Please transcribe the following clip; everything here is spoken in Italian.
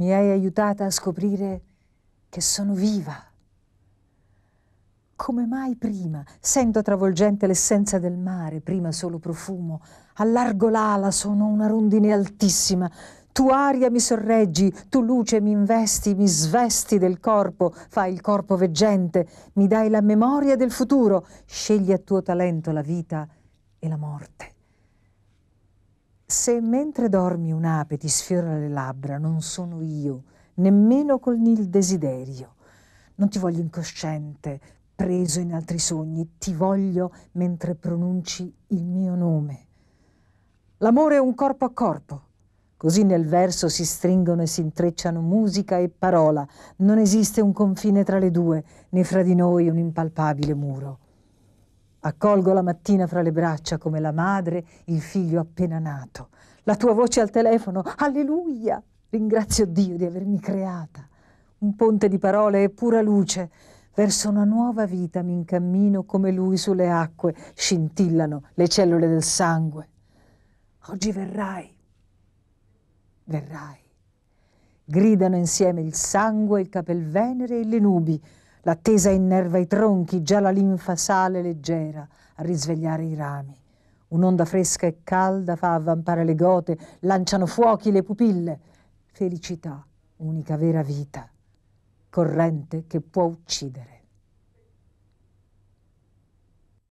mi hai aiutata a scoprire che sono viva. Come mai prima sento travolgente l'essenza del mare, prima solo profumo, allargo l'ala, sono una rondine altissima, tu aria mi sorreggi, tu luce mi investi, mi svesti del corpo, fai il corpo veggente, mi dai la memoria del futuro, scegli a tuo talento la vita e la morte. Se mentre dormi un'ape ti sfiora le labbra, non sono io, nemmeno con il desiderio. Non ti voglio incosciente, preso in altri sogni, ti voglio mentre pronunci il mio nome. L'amore è un corpo a corpo. Così nel verso si stringono e si intrecciano musica e parola. Non esiste un confine tra le due, né fra di noi un impalpabile muro. Accolgo la mattina fra le braccia come la madre il figlio appena nato. La tua voce al telefono, alleluia! Ringrazio Dio di avermi creata. Un ponte di parole e pura luce. Verso una nuova vita mi incammino come lui sulle acque scintillano le cellule del sangue. Oggi verrai. Verrai. Gridano insieme il sangue, il capelvenere e le nubi. L'attesa innerva i tronchi, già la linfa sale leggera a risvegliare i rami. Un'onda fresca e calda fa avvampare le gote, lanciano fuochi le pupille. Felicità, unica vera vita, corrente che può uccidere.